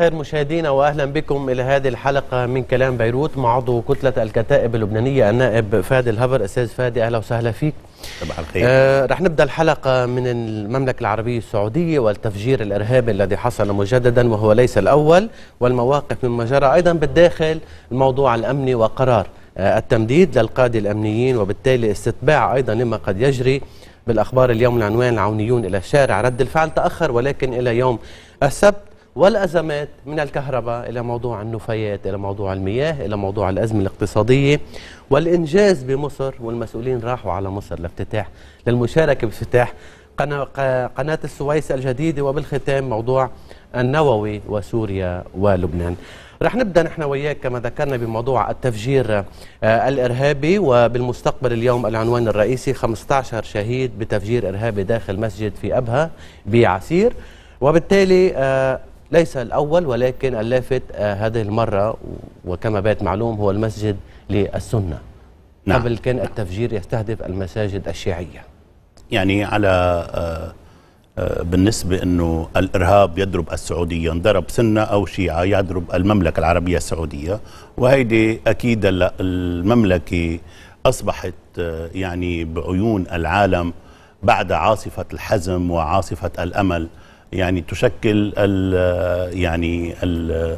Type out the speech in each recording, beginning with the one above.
الخير مشاهدينا واهلا بكم الى هذه الحلقه من كلام بيروت مع عضو كتله الكتائب اللبنانيه النائب فادي الهبر استاذ فادي اهلا وسهلا فيك صباح الخير آه رح نبدا الحلقه من المملكه العربيه السعوديه والتفجير الارهابي الذي حصل مجددا وهو ليس الاول والمواقف مما جرى ايضا بالداخل الموضوع الامني وقرار آه التمديد للقاده الامنيين وبالتالي استتباع ايضا لما قد يجري بالاخبار اليوم العنوان العونيون الى الشارع رد الفعل تاخر ولكن الى يوم السبت والأزمات من الكهرباء إلى موضوع النفايات إلى موضوع المياه إلى موضوع الأزمة الاقتصادية والإنجاز بمصر والمسؤولين راحوا على مصر لافتتاح للمشاركة بافتتاح قناة السويس الجديدة وبالختام موضوع النووي وسوريا ولبنان رح نبدا نحن وياك كما ذكرنا بموضوع التفجير آه، الارهابي وبالمستقبل اليوم العنوان الرئيسي 15 شهيد بتفجير ارهابي داخل مسجد في ابها بعسير وبالتالي آه، ليس الأول ولكن اللافت آه، هذه المرة وكما بات معلوم هو المسجد للسنة نعم. قبل كان التفجير يستهدف المساجد الشيعية يعني على آه، آه، بالنسبة أنه الإرهاب يضرب السعودية ضرب سنة أو شيعة يضرب المملكة العربية السعودية وهيدي أكيد المملكة أصبحت يعني بعيون العالم بعد عاصفة الحزم وعاصفة الأمل يعني تشكل ال يعني ال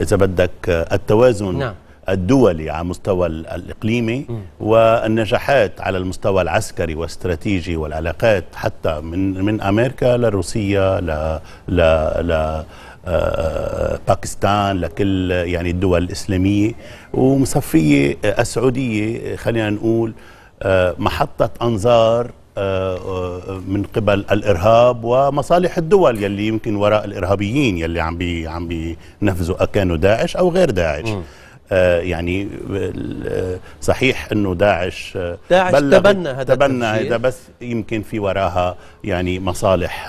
اذا بدك التوازن نعم. الدولي على مستوى الإقليمي م. والنجاحات على المستوى العسكري والاستراتيجي والعلاقات حتى من من أمريكا لروسيا ل ل ل آه، باكستان لكل يعني الدول الإسلامية ومصفية آه، السعودية خلينا نقول آه، محطة أنظار آه، آه، آه، من قبل الارهاب ومصالح الدول يلي يمكن وراء الارهابيين يلي عم بي عم بينفذوا اكانوا داعش او غير داعش م. آه، يعني آه، صحيح انه داعش آه، داعش تبنى هذا تبنى هذا بس يمكن في وراها يعني مصالح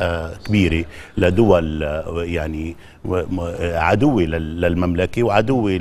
كبيره لدول يعني عدوي للمملكه وعدوي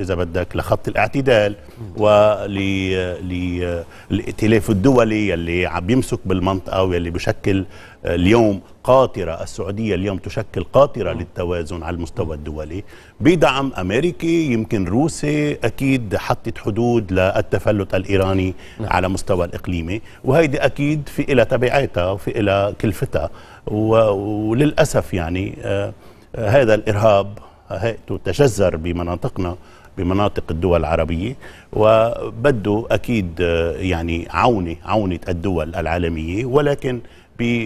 اذا بدك لخط الاعتدال وللائتلاف الدولي اللي عم بيمسك بالمنطقه واللي بشكل اليوم قاطرة السعودية اليوم تشكل قاطرة للتوازن على المستوى الدولي بدعم أمريكي يمكن روسي أكيد حطت حدود للتفلت الإيراني نعم. على مستوى الإقليمي وهيدي أكيد في إلى تبعاتها وفي إلى كلفتها وللأسف يعني آه، هذا الإرهاب تجزر تجذر بمناطقنا بمناطق الدول العربية وبده أكيد آه، يعني عونة عونة الدول العالمية ولكن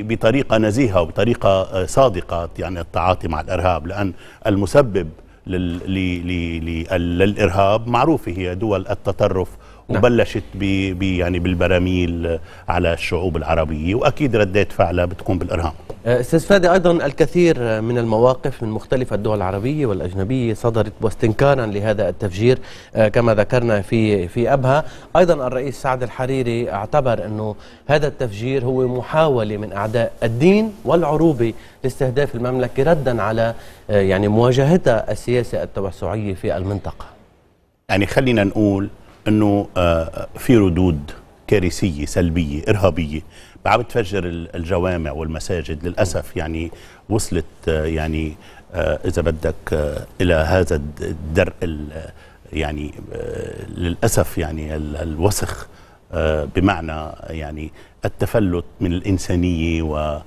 بطريقة نزيهة وبطريقة آه، صادقة يعني التعاطي مع الإرهاب لأن المسبب للإرهاب معروفة هي دول التطرف نعم. وبلشت ب يعني بالبراميل على الشعوب العربيه واكيد ردات فعلها بتكون بالارهام أه، استاذ فادي ايضا الكثير من المواقف من مختلف الدول العربيه والاجنبيه صدرت واستنكارا لهذا التفجير أه، كما ذكرنا في في ابها ايضا الرئيس سعد الحريري اعتبر انه هذا التفجير هو محاوله من اعداء الدين والعروبه لاستهداف المملكه ردا على أه، يعني مواجهتها السياسه التوسعيه في المنطقه يعني خلينا نقول انه آه، في ردود كارثيه سلبيه ارهابيه عم تفجر الجوامع والمساجد للاسف يعني وصلت آه، يعني آه، اذا بدك الى هذا الدرء يعني للاسف يعني الوسخ بمعنى يعني التفلت من الانسانيه و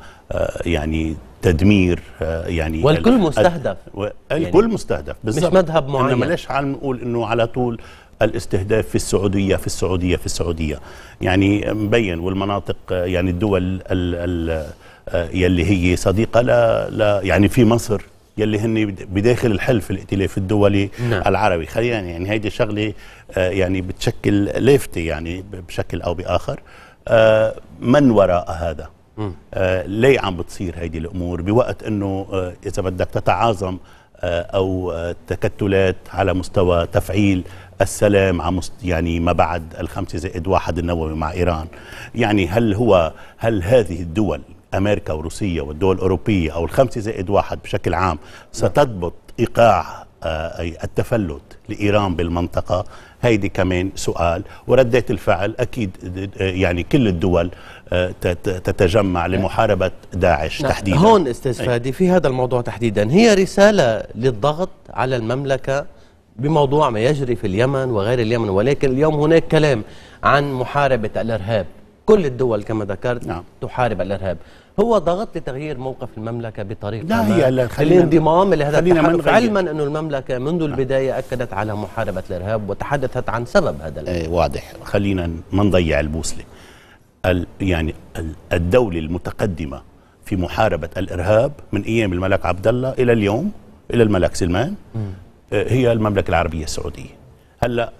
يعني تدمير يعني والكل مستهدف يعني الكل يعني مستهدف بالضبط مش مذهب معين انما ليش عم نقول انه على طول الاستهداف في السعوديه في السعوديه في السعوديه يعني مبين والمناطق يعني الدول ال ال آه، يلي هي صديقه لا لا يعني في مصر يلي هن بداخل الحلف الائتلاف الدولي نعم. العربي خلينا يعني هيدي شغله آه، يعني بتشكل لافته يعني بشكل او باخر آه، من وراء هذا آه ليه عم بتصير هيدي الامور بوقت انه آه اذا بدك تتعاظم آه او آه تكتلات على مستوى تفعيل السلام على يعني ما بعد الخمسة زائد واحد النووي مع إيران يعني هل هو هل هذه الدول أمريكا وروسيا والدول الأوروبية أو الخمسة زائد واحد بشكل عام ستضبط إيقاع آه، التفلت لإيران بالمنطقة هيدي كمان سؤال وردة الفعل أكيد آه، يعني كل الدول آه، تتجمع نعم. لمحاربة داعش نعم. تحديدا هون استاذ فادي في هذا الموضوع تحديدا هي رسالة للضغط على المملكة بموضوع ما يجري في اليمن وغير اليمن ولكن اليوم هناك كلام عن محاربة الإرهاب كل الدول كما ذكرت نعم. تحارب الإرهاب هو ضغط لتغيير موقف المملكة بطريقة لا هي لا خلينا الانضمام لهذا التحالف علما أن المملكة منذ نعم. البداية أكدت على محاربة الإرهاب وتحدثت عن سبب هذا الإرهاب. إيه، واضح خلينا ما نضيع البوصلة يعني الدولة المتقدمة في محاربة الإرهاب من أيام الملك عبد الله إلى اليوم إلى الملك سلمان م. هي المملكه العربيه السعوديه هلا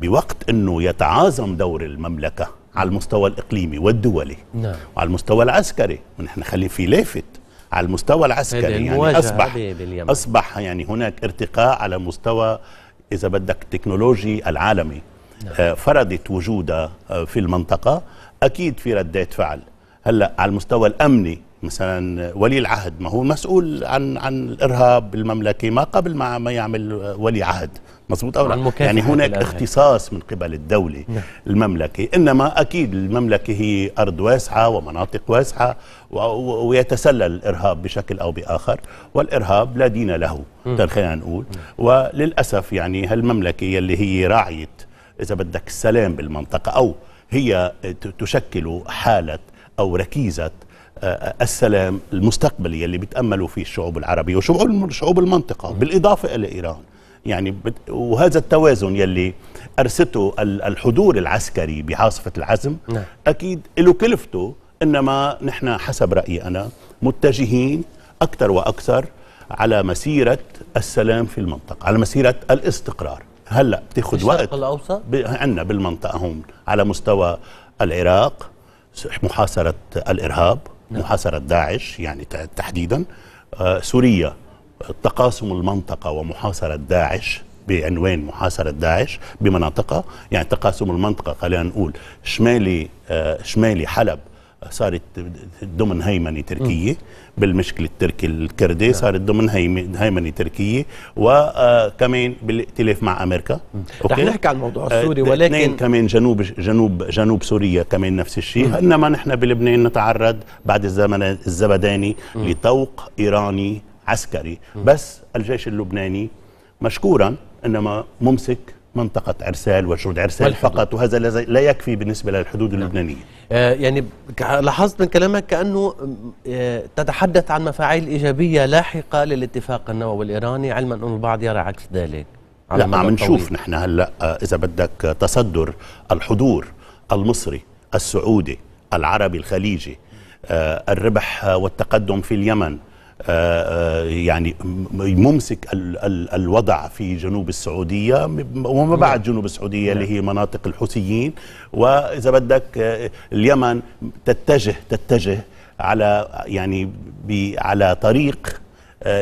بوقت انه يتعاظم دور المملكه على المستوى الاقليمي والدولي نعم. وعلى المستوى العسكري ونحن خلي في لافت على المستوى العسكري يعني اصبح اصبح يعني هناك ارتقاء على مستوى اذا بدك التكنولوجي العالمي نعم. آه، فرضت وجودها آه، في المنطقه اكيد في ردات فعل هلا على المستوى الامني مثلا ولي العهد ما هو مسؤول عن عن الارهاب المملكي ما قبل ما ما يعمل ولي عهد مضبوط او لا يعني هناك اختصاص من قبل الدوله نعم. المملكي انما اكيد المملكه هي ارض واسعه ومناطق واسعه ويتسلل الارهاب بشكل او باخر والارهاب لا دين له خلينا نقول وللاسف يعني هالمملكه اللي هي راعيه اذا بدك السلام بالمنطقه او هي تشكل حاله او ركيزه السلام المستقبلي اللي بتأملوا فيه الشعوب العربية وشعوب شعوب المنطقة بالإضافة إلى إيران يعني وهذا التوازن يلي أرسته الحضور العسكري بعاصفة العزم نعم. أكيد له كلفته إنما نحن حسب رأيي أنا متجهين أكثر وأكثر على مسيرة السلام في المنطقة على مسيرة الاستقرار هلأ بتاخذ وقت الأوسط عندنا بالمنطقة هون على مستوى العراق محاصرة الإرهاب محاصرة داعش يعني تحديدا آه، سوريا تقاسم المنطقة ومحاصرة داعش بعنوان محاصرة داعش بمناطقها يعني تقاسم المنطقة خلينا نقول شمالي آه، شمالي حلب صارت ضمن هيمنه تركيه بالمشكله التركي الكردي نعم. صارت ضمن هيمنه تركيه وكمان آه، بالائتلاف مع امريكا رح نحكي عن الموضوع آه، السوري ولكن كمان جنوب جنوب جنوب سوريا كمان نفس الشيء انما نحن بلبنان نتعرض بعد الزمن الزبداني لطوق ايراني عسكري بس الجيش اللبناني مشكورا انما ممسك منطقة عرسال وشرود عرسال والحدود. فقط وهذا لا يكفي بالنسبة للحدود نعم. اللبنانية آه يعني لاحظت من كلامك كأنه آه تتحدث عن مفاعيل إيجابية لاحقة للاتفاق النووي الإيراني علما أن البعض يرى عكس ذلك لا ما عم نشوف نحن هلا آه، إذا بدك تصدر الحضور المصري السعودي العربي الخليجي آه الربح والتقدم في اليمن آه، آه، يعني ممسك الوضع في جنوب السعودية وما نعم. بعد جنوب السعودية اللي نعم. هي مناطق الحوثيين وإذا بدك آه، اليمن تتجه تتجه على يعني على طريق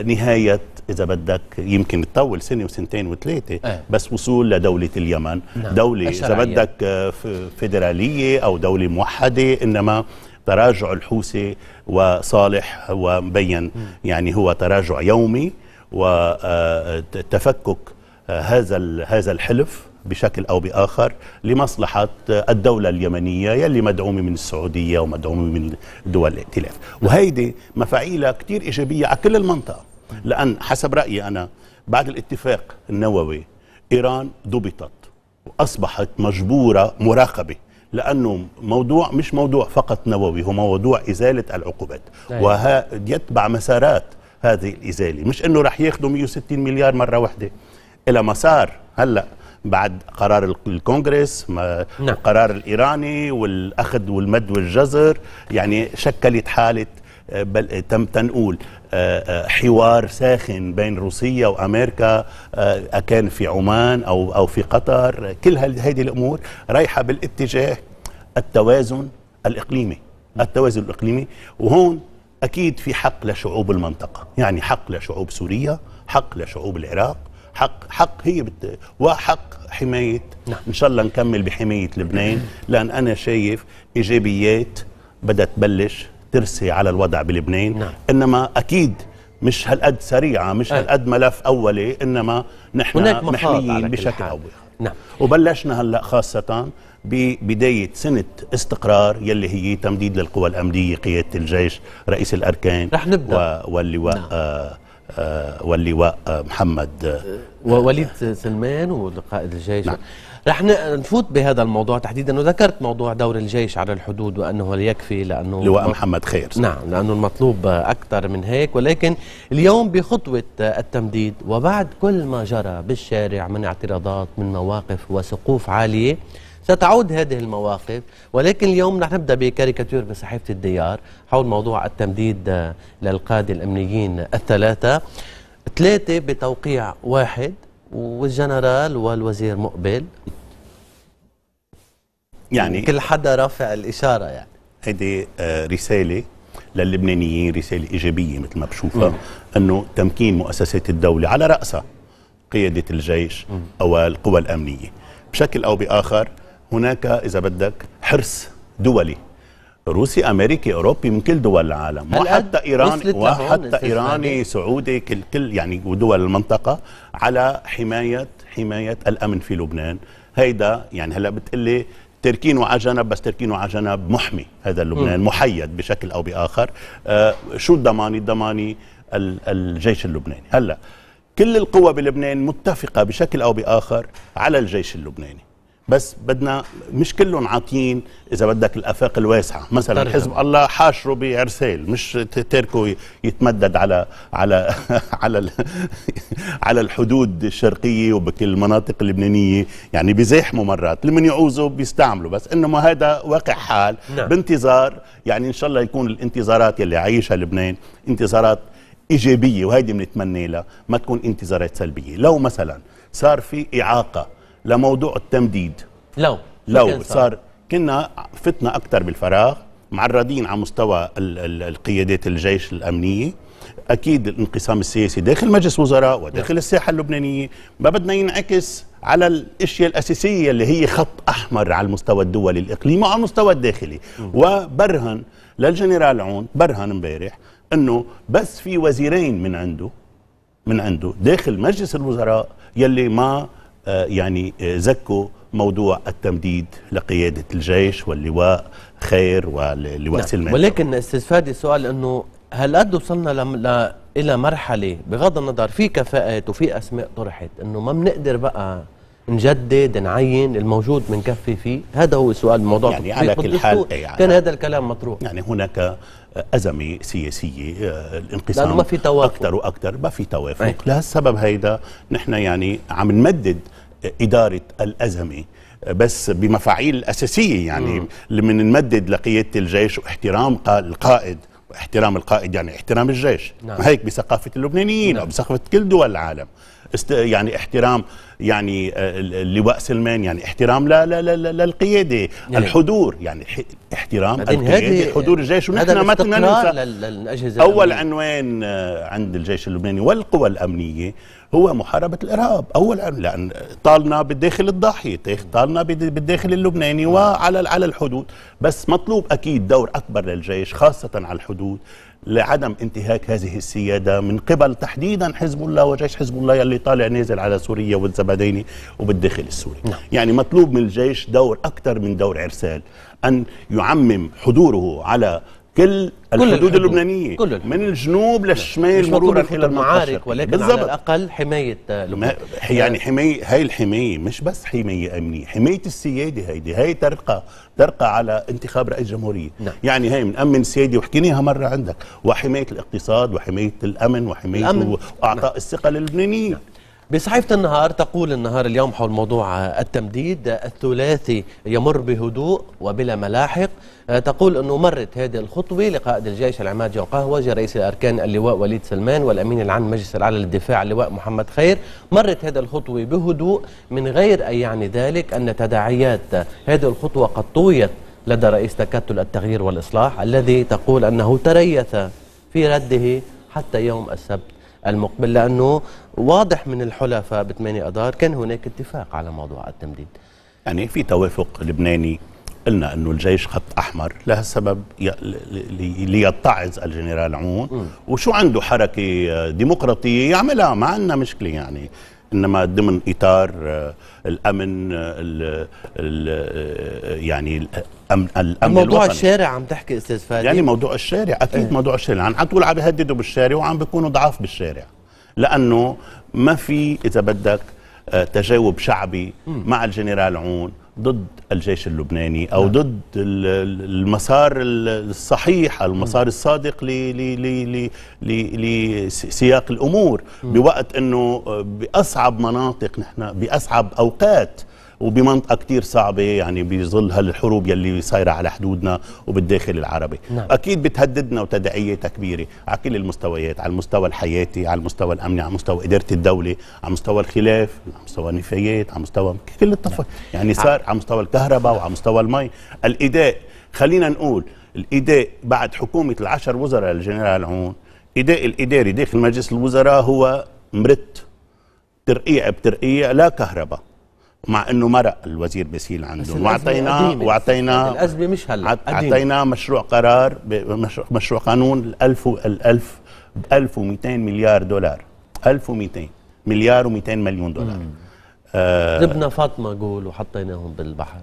نهاية إذا بدك يمكن تطول سنة وسنتين وثلاثة أه. بس وصول لدولة اليمن نعم. دولة إذا بدك فيدرالية أو دولة موحدة إنما تراجع الحوثي وصالح ومبين يعني هو تراجع يومي وتفكك آه، آه، هذا هذا الحلف بشكل او باخر لمصلحه الدوله اليمنيه يلي مدعومه من السعوديه ومدعومه من دول الائتلاف وهيدي مفاعيلها كثير ايجابيه على كل المنطقه لان حسب رايي انا بعد الاتفاق النووي ايران ضبطت واصبحت مجبوره مراقبه لانه موضوع مش موضوع فقط نووي هو موضوع ازاله العقوبات ويتبع وها يتبع مسارات هذه الازاله مش انه راح ياخذوا 160 مليار مره واحده الى مسار هلا بعد قرار الكونغرس ما نعم. القرار الايراني والاخذ والمد والجزر يعني شكلت حاله آه، بل آه، تم تنقول آه، حوار ساخن بين روسيا وامريكا كان في عمان او او في قطر كل هذه الامور رايحه بالاتجاه التوازن الاقليمي التوازن الاقليمي وهون اكيد في حق لشعوب المنطقه يعني حق لشعوب سوريا حق لشعوب العراق حق حق هي بت... وحق حمايه نعم. ان شاء الله نكمل بحمايه لبنان لان انا شايف ايجابيات بدها تبلش ترسي على الوضع بلبنان نعم. انما اكيد مش هالقد سريعه مش إيه. هالقد ملف اولي انما نحن محميين بشكل او باخر نعم وبلشنا هلا خاصه ببدايه سنه استقرار يلي هي تمديد للقوى الامنيه قياده الجيش رئيس الاركان رح نبدا واللواء نعم. آه, آه، واللواء آه، محمد آه وليد سلمان وقائد الجيش نعم. رح نفوت بهذا الموضوع تحديدا وذكرت موضوع دور الجيش على الحدود وانه لا يكفي لانه لواء محمد خير نعم لانه المطلوب اكثر من هيك ولكن اليوم بخطوه التمديد وبعد كل ما جرى بالشارع من اعتراضات من مواقف وسقوف عاليه ستعود هذه المواقف ولكن اليوم رح نبدا بكاريكاتير بصحيفه الديار حول موضوع التمديد للقاده الامنيين الثلاثه ثلاثه بتوقيع واحد والجنرال والوزير مقبل يعني كل حدا رافع الإشارة يعني هيدي آه، رسالة للبنانيين رسالة إيجابية مثل ما بشوفها أنه تمكين مؤسسات الدولة على رأسها قيادة الجيش أو القوى الأمنية بشكل أو بآخر هناك إذا بدك حرص دولي روسي امريكي اوروبي من كل دول العالم وحتى ايران وحتى ايراني سعودي كل كل يعني ودول المنطقه على حمايه حمايه الامن في لبنان هيدا يعني هلا بتقلي تركينه على جنب بس تركينه على جنب محمي هذا لبنان محيد بشكل او باخر آه شو الضماني الضماني الجيش اللبناني هلا كل القوى بلبنان متفقه بشكل او باخر على الجيش اللبناني بس بدنا مش كلهم عاطيين اذا بدك الافاق الواسعه مثلا طريقة. حزب الله حاشره بعرسال مش تركه يتمدد على على على على الحدود الشرقيه وبكل المناطق اللبنانيه يعني بيزاحموا مرات لمن يعوزوا بيستعملوا بس انما هذا واقع حال نعم. بانتظار يعني ان شاء الله يكون الانتظارات يلي عايشها لبنان انتظارات ايجابيه وهيدي بنتمنى لها ما تكون انتظارات سلبيه لو مثلا صار في اعاقه لموضوع التمديد لو لو صار كنا فتنا اكثر بالفراغ معرضين على مستوى القيادات الجيش الامنيه اكيد الانقسام السياسي داخل مجلس وزراء وداخل نعم. الساحه اللبنانيه ما بدنا ينعكس على الاشياء الاساسيه اللي هي خط احمر على المستوى الدولي الاقليمي وعلى المستوى الداخلي وبرهن للجنرال عون برهن امبارح انه بس في وزيرين من عنده من عنده داخل مجلس الوزراء يلي ما آه، يعني آه، زكوا موضوع التمديد لقيادة الجيش واللواء خير واللواء نعم. سلمان ولكن استاذ فادي السؤال انه هل قد وصلنا لم... ل... الى مرحله بغض النظر في كفاءات وفي اسماء طرحت انه ما بنقدر بقى نجدد نعين الموجود بنكفي فيه هذا هو سؤال الموضوع يعني على كل حال يعني كان هذا الكلام مطروح يعني هناك أزمة سياسية آه، الانقسام لأنه ما في توافق أكثر وأكثر ما في توافق أي. لهالسبب هيدا نحن يعني عم نمدد إدارة الأزمة بس بمفاعيل أساسية يعني من نمدد لقيادة الجيش واحترام القائد احترام القائد يعني احترام الجيش نعم. هيك بثقافة اللبنانيين نعم. أو بثقافة كل دول العالم است يعني احترام يعني اللواء آه، سلمان يعني احترام لا لا لا لا للقياده يعني الحضور يعني احترام القياده حضور الجيش ونحن ما ننسى اول عنوان آه، عند الجيش اللبناني والقوى الامنيه هو محاربة الإرهاب أولا لأن طالنا بالداخل الضاحية طالنا بالداخل اللبناني نعم. وعلى على الحدود بس مطلوب أكيد دور أكبر للجيش خاصة على الحدود لعدم انتهاك هذه السيادة من قبل تحديدا حزب الله وجيش حزب الله يلي طالع نازل على سوريا والزبديني وبالداخل السوري نعم. يعني مطلوب من الجيش دور أكثر من دور إرسال أن يعمم حضوره على كل الحدود اللبنانيه كل الحدود. من الجنوب للشمال مرورا الى المعارك ولكن بالزبط. على الاقل حمايه آه، لبنان يعني حمايه هي الحمايه مش بس حمايه امنيه حمايه السياده هيدي هي ترقى ترقى على انتخاب رئيس جمهوريه نعم. يعني هي امن سيادي وحكينيها مره عندك وحمايه الاقتصاد وحمايه الامن وحمايه الأمن. واعطاء نعم. الثقه للبنانيين نعم. بصحيفة النهار تقول النهار اليوم حول موضوع التمديد الثلاثي يمر بهدوء وبلا ملاحق تقول أنه مرت هذه الخطوة لقائد الجيش العماد جو قهوجي رئيس الأركان اللواء وليد سلمان والأمين العام مجلس الأعلى للدفاع اللواء محمد خير مرت هذه الخطوة بهدوء من غير أن يعني ذلك أن تداعيات هذه الخطوة قد طويت لدى رئيس تكتل التغيير والإصلاح الذي تقول أنه تريث في رده حتى يوم السبت المقبل لأنه واضح من الحلفاء ب 8 أذار كان هناك اتفاق على موضوع التمديد يعني في توافق لبناني قلنا انه الجيش خط احمر لهالسبب ليتعظ الجنرال عون وشو عنده حركه ديمقراطيه يعملها ما عندنا مشكله يعني انما ضمن اطار آه، الامن آه، ال ال آه، يعني الامن, الأمن موضوع الوطني. الشارع عم تحكي استاذ فادي يعني موضوع الشارع اكيد اه. موضوع الشارع يعني عم طول عم بيهددوا بالشارع وعم بيكونوا ضعاف بالشارع لانه ما في اذا بدك تجاوب شعبي مع الجنرال عون ضد الجيش اللبناني أو نعم. ضد المسار الصحيح المسار الصادق لسياق الأمور بوقت أنه آه، بأصعب مناطق نحن بأصعب أوقات وبمنطقه كثير صعبه يعني بظل هالحروب يلي صايره على حدودنا وبالداخل العربي نعم. اكيد بتهددنا وتداعياتها كبيره على كل المستويات على المستوى الحياتي على المستوى الامني على مستوى اداره الدوله على مستوى الخلاف على مستوى النفايات على مستوى كل التفاصيل نعم. يعني صار على مستوى الكهرباء وعلى مستوى المي الاداء خلينا نقول الاداء بعد حكومه العشر وزراء للجنرال عون اداء الاداري داخل مجلس الوزراء هو مرت ترقيع بترقيع لا كهرباء مع انه مرق الوزير بسيل عنده واعطيناه واعطيناه الازمه مش هلا اعطيناه مشروع قرار مشروع قانون ال 1000 ال 1000 ب 1200 مليار دولار 1200 مليار و200 مليون دولار آه فاطمه قول وحطيناهم بالبحر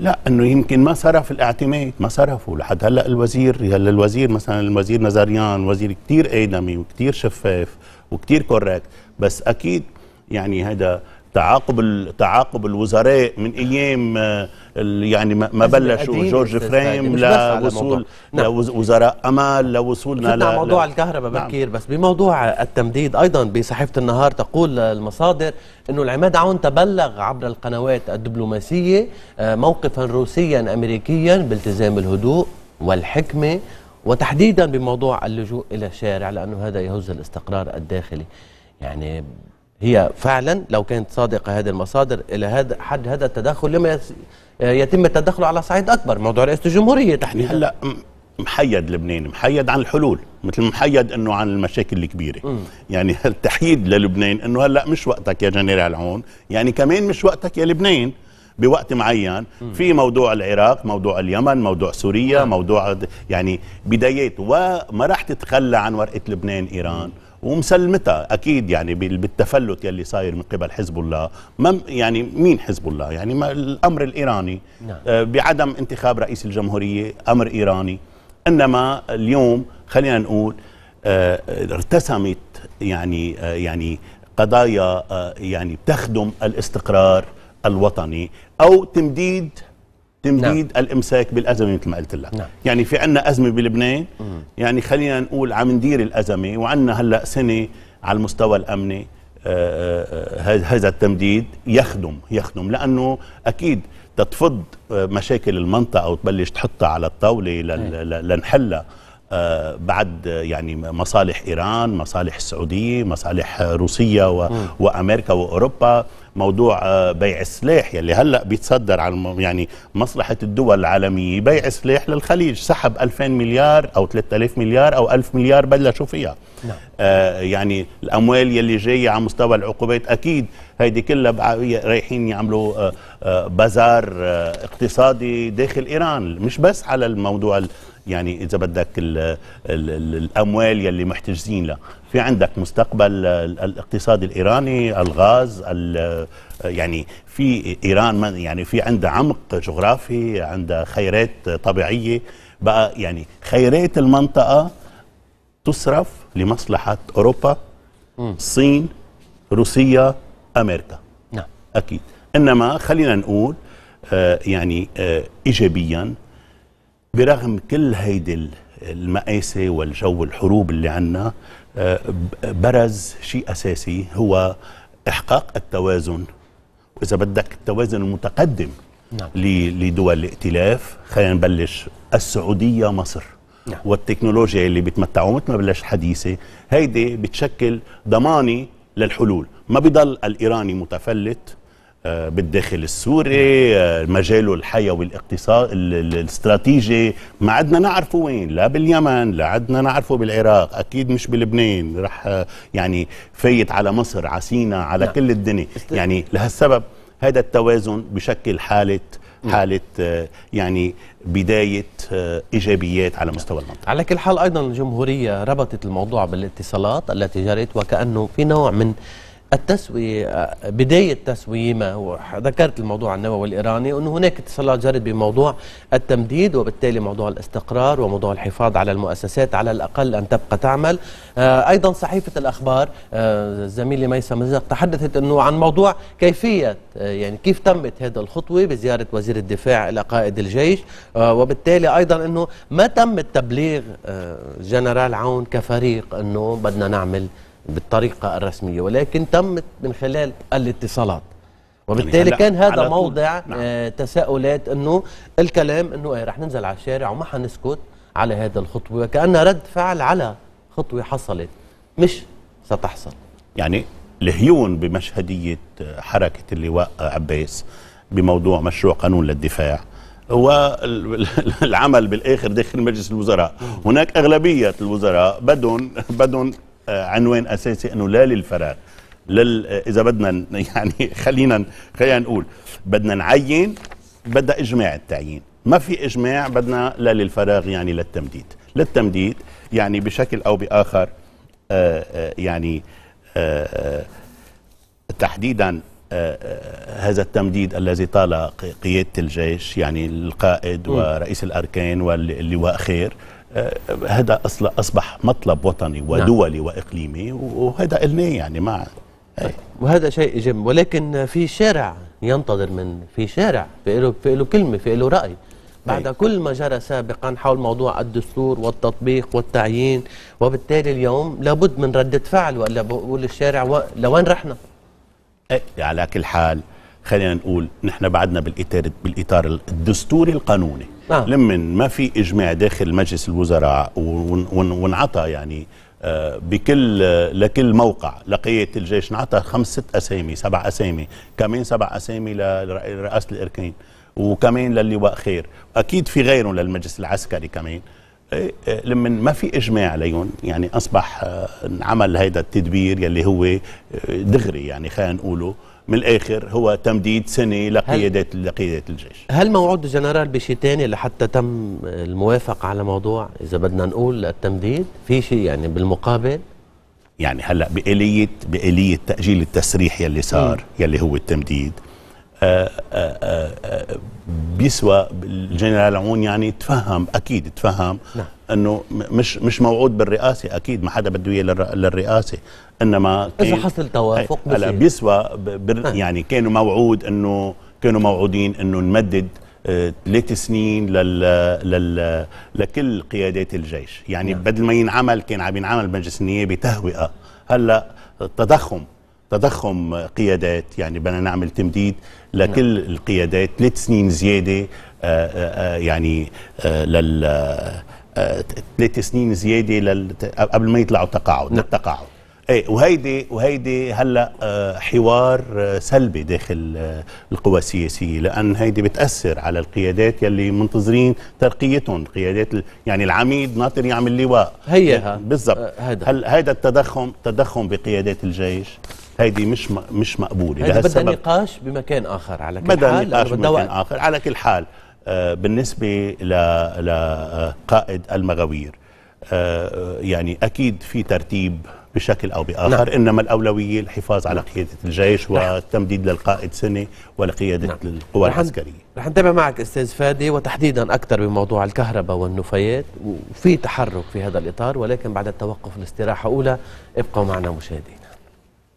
لا انه يمكن ما صرف الاعتماد ما صرفوا لحد هلا الوزير هلا الوزير مثلا الوزير نزريان وزير كثير ادمي وكثير شفاف وكثير كوريكت بس اكيد يعني هذا تعاقب تعاقب الوزراء من ايام آه، يعني ما بلشوا جورج فريم لوصول لوزراء نعم. وزراء امل لوصولنا ل... موضوع الكهرباء نعم. بكير بس بموضوع التمديد ايضا بصحيفه النهار تقول المصادر انه العماد عون تبلغ عبر القنوات الدبلوماسيه آه، موقفا روسيا امريكيا بالتزام الهدوء والحكمه وتحديدا بموضوع اللجوء الى الشارع لانه هذا يهز الاستقرار الداخلي يعني هي فعلا لو كانت صادقه هذه المصادر الى هذا حد هذا التدخل لما يتم التدخل على صعيد اكبر موضوع رئاسه الجمهوريه تحديدا هلا محيد لبنان محيد عن الحلول مثل محيد انه عن المشاكل الكبيره م. يعني التحييد للبنان انه هلا مش وقتك يا جنرال عون يعني كمان مش وقتك يا لبنان بوقت معين في موضوع العراق موضوع اليمن موضوع سوريا نعم. موضوع يعني بدايات وما راح تتخلى عن ورقه لبنان ايران م. ومسلمتها اكيد يعني بالتفلت يلي صاير من قبل حزب الله ما يعني مين حزب الله يعني ما الامر الايراني نعم. آه، بعدم انتخاب رئيس الجمهوريه امر ايراني انما اليوم خلينا نقول آه، ارتسمت يعني آه، يعني قضايا يعني بتخدم الاستقرار الوطني او تمديد نعم. تمديد نعم. الامساك بالازمه مثل ما قلت لك نعم. يعني في عنا ازمه بلبنان يعني خلينا نقول عم ندير الازمه وعندنا هلا سنه على المستوى الامني آه، آه، آه، هذا التمديد يخدم يخدم لانه اكيد تتفض مشاكل المنطقه وتبلش تحطها على الطاوله نعم. لنحلها آه، بعد يعني مصالح إيران مصالح السعودية مصالح روسيا و... وأمريكا وأوروبا موضوع آه، بيع السلاح يلي هلا بيتصدر على يعني مصلحه الدول العالميه بيع سلاح للخليج سحب 2000 مليار او 3000 مليار او 1000 مليار بلشوا فيها نعم. آه يعني الاموال يلي جايه على مستوى العقوبات اكيد هيدي كلها رايحين يعملوا آه آه بازار آه اقتصادي داخل ايران مش بس على الموضوع يعني اذا بدك الـ الـ الاموال يلي محتجزين لها في عندك مستقبل الاقتصاد الايراني الغاز يعني في ايران يعني في عندها عمق جغرافي عندها خيرات طبيعيه بقى يعني خيرات المنطقه تصرف لمصلحه اوروبا الصين روسيا امريكا نعم اكيد انما خلينا نقول آه، يعني آه، ايجابيا برغم كل هيدي المآسي والجو الحروب اللي عنا آه، برز شيء أساسي هو إحقاق التوازن وإذا بدك التوازن المتقدم نعم. لدول الائتلاف خلينا نبلش السعودية مصر نعم. والتكنولوجيا اللي بتمتعوا مثل ما بلشت حديثة هيدي بتشكل ضماني للحلول ما بضل الإيراني متفلت آه، بالداخل السوري آه، مجاله الحيوي الاقتصاد الاستراتيجي ما عدنا نعرفه وين لا باليمن لا عدنا نعرفه بالعراق اكيد مش بلبنان رح آه، يعني فايت على مصر على سينا على لا. نعم. كل الدنيا يعني لهالسبب هذا التوازن بشكل حاله حالة يعني بداية إيجابيات على مستوى المنطقة على كل حال أيضا الجمهورية ربطت الموضوع بالاتصالات التي جرت وكأنه في نوع من التسوية بداية تسوية هو ذكرت الموضوع النووي الإيراني أنه هناك اتصالات جرت بموضوع التمديد وبالتالي موضوع الاستقرار وموضوع الحفاظ على المؤسسات على الأقل أن تبقى تعمل آه، أيضا صحيفة الأخبار آه، زميلي ميسا مزق تحدثت أنه عن موضوع كيفية آه، يعني كيف تمت هذه الخطوة بزيارة وزير الدفاع إلى قائد الجيش وبالتالي أيضا أنه ما تم التبليغ جنرال عون كفريق أنه بدنا نعمل بالطريقه الرسميه ولكن تمت من خلال الاتصالات وبالتالي يعني كان هذا موضع نعم. آه، تساؤلات انه الكلام انه ايه رح ننزل على الشارع وما حنسكت على هذا الخطوه وكانها رد فعل على خطوه حصلت مش ستحصل يعني الهيون بمشهديه حركه اللواء عباس بموضوع مشروع قانون للدفاع والعمل بالاخر داخل مجلس الوزراء هناك اغلبيه الوزراء بدون بدون آه، عنوان اساسي انه لا للفراغ لل آه، اذا بدنا يعني خلينا خلينا نقول بدنا نعين بدها اجماع التعيين ما في اجماع بدنا لا للفراغ يعني للتمديد للتمديد يعني بشكل او باخر آآ آه، آآ يعني آآ تحديدا هذا التمديد الذي طال قياده الجيش يعني القائد ورئيس الاركان واللواء خير آه، هذا أصلا أصبح مطلب وطني نعم. ودولي نعم. وإقليمي وهذا قلناه يعني مع إيه. وهذا شيء جم ولكن في شارع ينتظر من في شارع في له في له كلمه في له راي بعد أي. كل ما جرى سابقا حول موضوع الدستور والتطبيق والتعيين وبالتالي اليوم لابد من ردة فعل ولا بقول الشارع و... لوين رحنا إيه، على كل حال خلينا نقول نحن بعدنا بالاطار بالاطار الدستوري القانوني نعم. لما ما في اجماع داخل مجلس الوزراء وانعطى يعني آه، بكل آه، لكل موقع لقيه الجيش انعطى خمس ست اسامي سبع اسامي كمان سبع اسامي لرئاسه الاركان وكمان للواء خير اكيد في غيرهم للمجلس العسكري كمان آه، لما ما في اجماع عليهم يعني اصبح انعمل هيدا التدبير يلي هو دغري يعني خلينا نقوله من الاخر هو تمديد سنه لقياده لقياده الجيش هل موعود الجنرال بشيء ثاني لحتى تم الموافقه على موضوع اذا بدنا نقول التمديد في شيء يعني بالمقابل يعني هلا بآلية بآلية تأجيل التسريح يلي صار يلي هو التمديد آه، آه، آه، بيسوى الجنرال عون يعني تفهم اكيد تفهم نعم. انه مش مش موعود بالرئاسه اكيد ما حدا بده اياه للرئاسه انما كان اذا حصل توافق هلا بيسوى نعم. يعني كانوا موعود انه كانوا موعودين انه نمدد ثلاث سنين لل... لل... لكل قيادات الجيش يعني نعم. بدل ما ينعمل كان عم ينعمل مجلس النيابه تهوئه هلا التضخم تضخم قيادات يعني بدنا نعمل تمديد لكل نعم. القيادات ثلاث سنين زياده آه، آه، آه، يعني لل ثلاث سنين زياده لل... قبل ما يطلعوا تقاعد نعم. للتقاعد ايه وهيدي وهيدي هلا حوار سلبي داخل القوى السياسيه لان هيدي بتاثر على القيادات يلي منتظرين ترقيتهم قيادات يعني العميد ناطر يعمل لواء هيها بالضبط هل هذا التضخم تضخم بقيادات الجيش هيدي مش مش مقبوله هذا بدها نقاش بمكان اخر على كل حال بدها نقاش بمكان اخر على كل حال آه، بالنسبه لقائد المغاوير آه، يعني اكيد في ترتيب بشكل او باخر نعم. انما الاولويه الحفاظ على قياده الجيش نعم. والتمديد للقائد سنه ولقياده نعم. القوى رح العسكريه رح نتابع معك استاذ فادي وتحديدا اكثر بموضوع الكهرباء والنفايات وفي تحرك في هذا الاطار ولكن بعد التوقف لاستراحه اولى ابقوا معنا مشاهدينا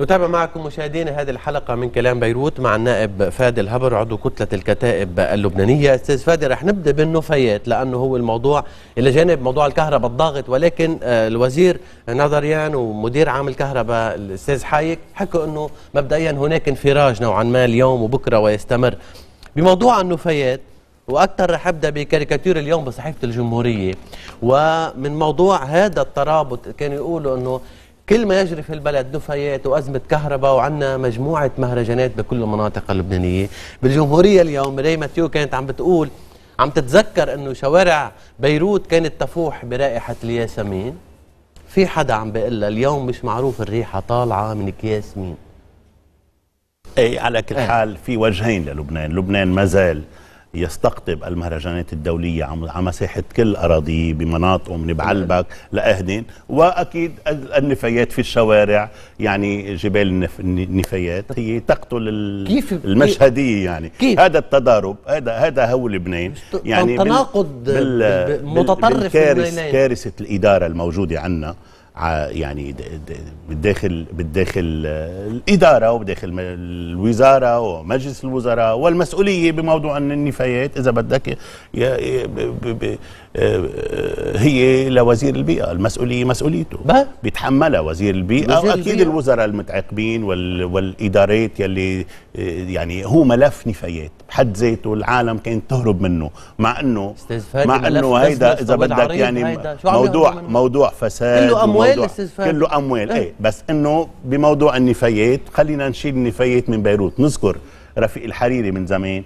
نتابع معكم مشاهدينا هذه الحلقة من كلام بيروت مع النائب فادي الهبر عضو كتلة الكتائب اللبنانية أستاذ فادي رح نبدأ بالنفايات لأنه هو الموضوع إلى جانب موضوع الكهرباء الضاغط ولكن آه، الوزير نظريان ومدير عام الكهرباء الأستاذ حايك حكوا أنه مبدئيا هناك انفراج نوعا ما اليوم وبكرة ويستمر بموضوع النفايات واكثر رح ابدا بكاريكاتير اليوم بصحيفه الجمهوريه ومن موضوع هذا الترابط كانوا يقولوا انه كل ما يجري في البلد دفيات وأزمة كهرباء وعندنا مجموعة مهرجانات بكل المناطق اللبنانية بالجمهورية اليوم ري ماتيو كانت عم بتقول عم تتذكر أنه شوارع بيروت كانت تفوح برائحة الياسمين في حدا عم بيقلها اليوم مش معروف الريحة طالعة من أكياس مين اي على كل إيه. حال في وجهين للبنان لبنان ما زال يستقطب المهرجانات الدولية على مساحة كل أراضيه بمناطقه من بعلبك لأهدن وأكيد النفايات في الشوارع يعني جبال النفايات هي تقتل كيف المشهدية يعني كيف؟ هذا التضارب هذا هذا هو لبنان يعني تناقض متطرف كارثة الإدارة الموجودة عندنا يعني بالداخل بالداخل آه، الاداره وبداخل الوزاره ومجلس الوزراء والمسؤوليه بموضوع النفايات اذا بدك آه، آه، هي لوزير البيئه المسؤوليه مسؤوليته بيتحملها وزير البيئه وزير واكيد البيئة. الوزراء المتعاقبين وال والادارات يلي آه، يعني هو ملف نفايات بحد ذاته العالم كانت تهرب منه مع انه مع انه هيدا اذا بدك يعني موضوع موضوع فساد كله اموال كله اموال اي إيه، بس انه بموضوع النفايات خلينا نشيل النفايات من بيروت نذكر رفيق الحريري من زمان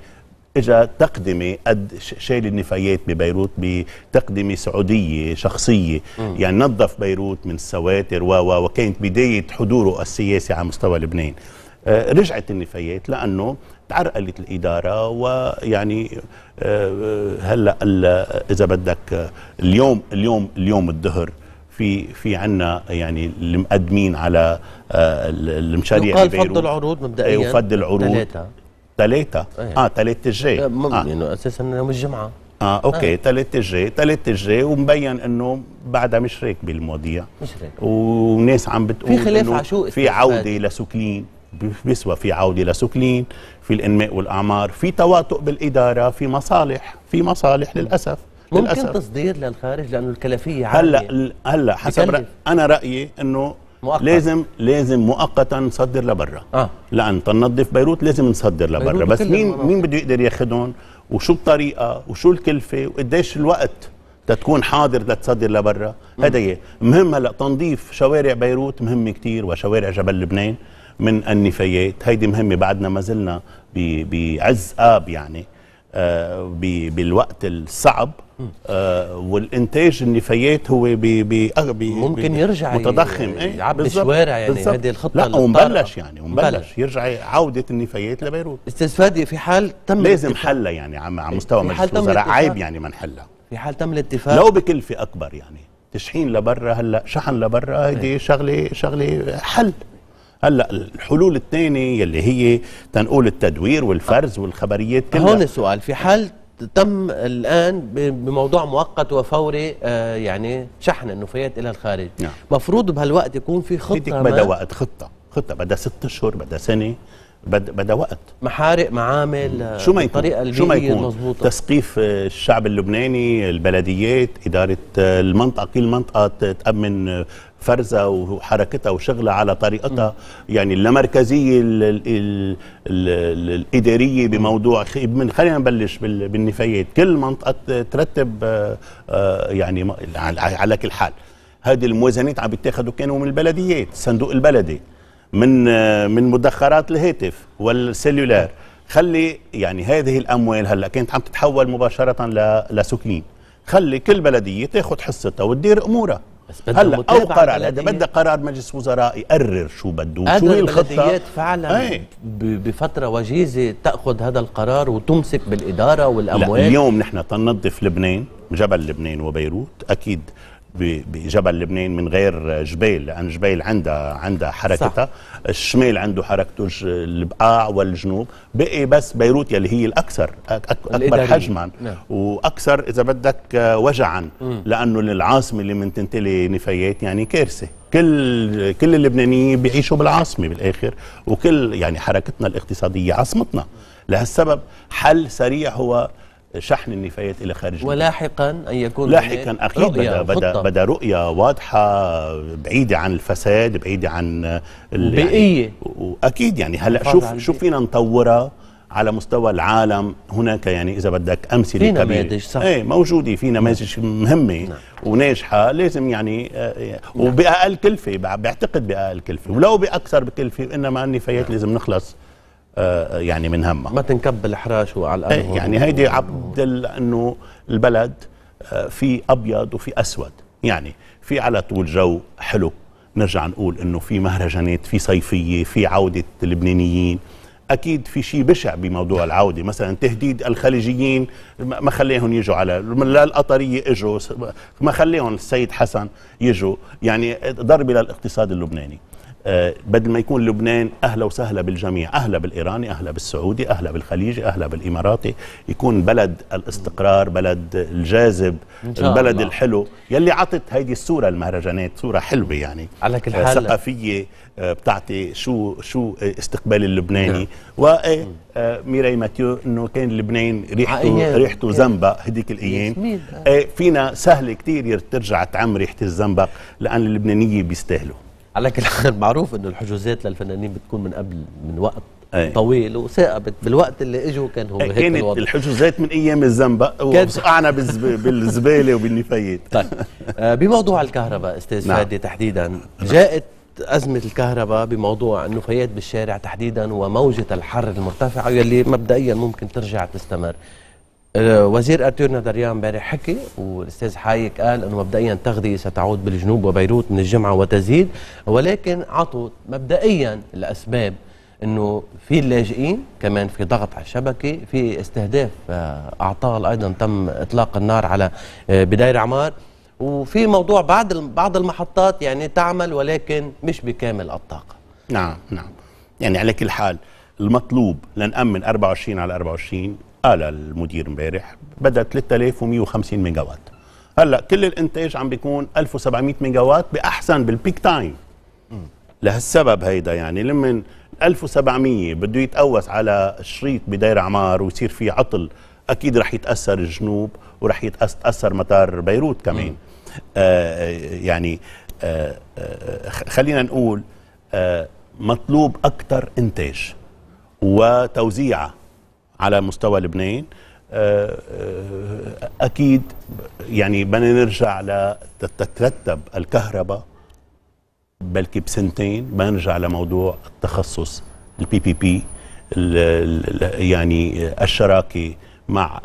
اجى تقدمه قد شايل النفايات ببيروت بتقدمه سعوديه شخصيه م. يعني نظف بيروت من السواتر و وكانت بدايه حضوره السياسي على مستوى لبنان آه، رجعت النفايات لانه تعرقلت الاداره ويعني آه، آه، هلا اذا بدك اليوم اليوم اليوم الظهر في في عنا يعني المقدمين على المشاريع يقال فض العروض مبدئيا وفض أيوة، العروض ثلاثة. ثلاثة إيه. اه ثلاثة الجاي إيه، آه. يعني اساسا يوم الجمعة اه اوكي ثلاثة إيه. الجاي ثلاثة الجاي ومبين انه بعدها مش راكبة المواضيع مش راكبة وناس عم بتقول في خلاف على شو في عودة لسوكلين بيسوى في عوده لسوكلين في الانماء والاعمار في تواطؤ بالاداره في مصالح في مصالح للاسف ممكن للأسف. تصدير للخارج لانه الكلفيه عاليه هلا هلا حسب رأ... انا رايي انه مؤقت. لازم لازم مؤقتا نصدر لبرا آه. لان تنظف بيروت لازم نصدر لبرا بس مين مرة. مين بده يقدر ياخذهم وشو الطريقه وشو الكلفه وقديش الوقت تتكون حاضر لتصدر لبرا هذا ايه مهم هلا تنظيف شوارع بيروت مهم كتير وشوارع جبل لبنان من النفايات هيدي مهمه بعدنا ما زلنا بعز اب يعني آه، بالوقت الصعب آه، والانتاج النفايات هو بي بي ممكن بي يرجع متضخم إيه؟ يعبي الشوارع يعني بالزبط. هذه الخطه لا ومبلش يعني ومبلش يرجع عوده النفايات لبيروت استاذ فادي في حال تم لازم حلها يعني على مستوى مجلس الوزراء عيب يعني ما نحلها في حال تم الاتفاق لو بكلفه اكبر يعني تشحين لبرا هلا شحن لبرا هيدي إيه. شغله شغله حل هلا الحلول الثانيه يلي هي تنقول التدوير والفرز والخبريات كلها هون السؤال في حال تم الان بموضوع مؤقت وفوري آه يعني شحن النفايات الى الخارج نعم. مفروض بهالوقت يكون في خطه بدك بدها وقت خطه خطه بدها ست اشهر بدها سنه بدها وقت محارق معامل آه، شو ما يكون الطريقه شو ما يكون المزبوطة. تثقيف آه، الشعب اللبناني البلديات اداره آه، المنطقه كل منطقه تامن فرزه وحركتها وشغلها على طريقتها يعني اللامركزيه الاداريه بموضوع من خلينا نبلش بالنفايات كل منطقه ترتب آه، آه، يعني على كل حال هذه الموازنات عم بتاخذوا كانوا من البلديات صندوق البلدي من آه، من مدخرات الهاتف والسلولار خلي يعني هذه الاموال هلا كانت عم تتحول مباشره لسكنين خلي كل بلديه تاخذ حصتها وتدير امورها بس بده هلا او قرار هذا بده قرار مجلس وزراء يقرر شو بده شو هي الخطه فعلا ايه؟ بفتره وجيزه تاخذ هذا القرار وتمسك بالاداره والاموال لا اليوم نحن تنظف لبنان جبل لبنان وبيروت اكيد بجبل لبنان من غير جبال لأن جبال عندها عندها حركتها صح. الشمال عنده حركته البقاع والجنوب بقي بس بيروت يلي هي الأكثر أكبر الإداري. حجما نعم. وأكثر إذا بدك وجعا م. لأنه العاصمة اللي من تنتلي نفايات يعني كارثة كل كل اللبنانيين بيعيشوا بالعاصمة بالآخر وكل يعني حركتنا الاقتصادية عاصمتنا لهالسبب حل سريع هو شحن النفايات الى خارج ولاحقا ان يكون لاحقا اكيد بدا, بدا بدا رؤيه واضحه بعيده عن الفساد بعيده عن البيئيه يعني واكيد يعني هلا شوف شوف فينا نطورها على مستوى العالم هناك يعني اذا بدك امثله كبيره في نماذج ايه موجوده في نماذج نعم. مهمه نعم. وناجحه لازم يعني آه، نعم. وباقل كلفه بعتقد باقل كلفه ولو باكثر بكلفه انما النفايات نعم. لازم نخلص آه، يعني من همها ما تنكب الاحراش وعلى الأرض إيه، يعني هيدي عبد أنه البلد آه، في أبيض وفي أسود يعني في على طول جو حلو نرجع نقول انه في مهرجانات في صيفيه في عوده اللبنانيين اكيد في شيء بشع بموضوع العوده مثلا تهديد الخليجيين ما خليهم يجوا على لا القطريه اجوا ما خليهم السيد حسن يجوا يعني ضربه للاقتصاد اللبناني آه، بدل ما يكون لبنان أهلا وسهلا بالجميع أهلا بالإيراني أهلا بالسعودي أهلا بالخليجي أهلا بالإماراتي يكون بلد الاستقرار بلد الجاذب البلد الله. الحلو يلي عطت هيدي الصورة المهرجانات صورة حلوة يعني على كل آه، حال ثقافية آه، بتعطي شو شو استقبال اللبناني نعم. وإيه ميراي ماتيو انه كان لبنان ريحته ريحته نعم. زنبق هديك الايام فينا سهل كثير ترجع تعم ريحه الزنبق لان اللبنانيه بيستاهلوا على كل حال معروف انه الحجوزات للفنانين بتكون من قبل من وقت أي. طويل وثاقبت بالوقت اللي اجوا كان هو إيه، هيك كانت الوضع. الحجوزات من ايام الزنبق وقعنا بالزباله وبالنفايات طيب آه، بموضوع الكهرباء استاذ نعم. فادي تحديدا نعم. جاءت أزمة الكهرباء بموضوع النفايات بالشارع تحديدا وموجة الحر المرتفعة يلي مبدئيا ممكن ترجع تستمر وزير ارتور دريان امبارح حكي والاستاذ حايك قال انه مبدئيا التغذيه ستعود بالجنوب وبيروت من الجمعه وتزيد ولكن عطوا مبدئيا الاسباب انه في اللاجئين كمان في ضغط على الشبكه في استهداف آه، اعطال ايضا تم اطلاق النار على آه، بداير عمار وفي موضوع بعض بعض المحطات يعني تعمل ولكن مش بكامل الطاقه نعم نعم يعني على كل حال المطلوب لنأمن 24 على 24 قال المدير امبارح بدا 3150 ميجا وات هلا كل الانتاج عم بيكون 1700 ميجا وات باحسن بالبيك تايم لهالسبب هيدا يعني لمن 1700 بده يتقوس على شريط بدير عمار ويصير في عطل اكيد رح يتاثر الجنوب ورح يتاثر مطار بيروت كمان آه،, آه يعني آه آه خلينا نقول آه مطلوب اكثر انتاج وتوزيعه على مستوى لبنان آه، آه، اكيد يعني بدنا نرجع لتترتب الكهرباء بلكي بسنتين بنرجع لموضوع التخصص البي بي بي يعني الشراكه مع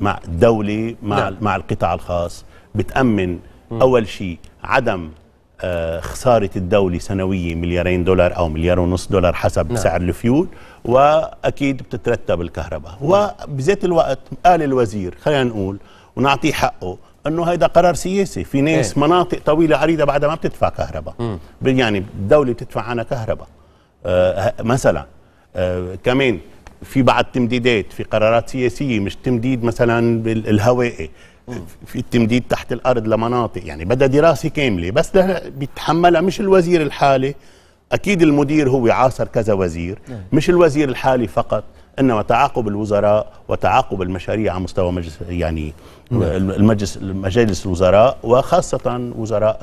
مع الدوله مع نعم. مع القطاع الخاص بتامن اول شيء عدم آه، خسارة الدولة سنوية مليارين دولار أو مليار ونص دولار حسب نعم. سعر الفيول وأكيد بتترتب الكهرباء نعم. وبذات الوقت قال الوزير خلينا نقول ونعطيه حقه انه هيدا قرار سياسي في ناس ايه؟ مناطق طويله عريضه بعدها ما بتدفع كهرباء يعني الدوله بتدفع عنها كهرباء آه مثلا آه كمان في بعض تمديدات في قرارات سياسيه مش تمديد مثلا الهوائي في التمديد تحت الارض لمناطق يعني بدها دراسه كامله بس ده بيتحملها مش الوزير الحالي اكيد المدير هو عاصر كذا وزير نعم. مش الوزير الحالي فقط انما تعاقب الوزراء وتعاقب المشاريع على مستوى مجلس يعني نعم. المجلس مجالس الوزراء وخاصه وزراء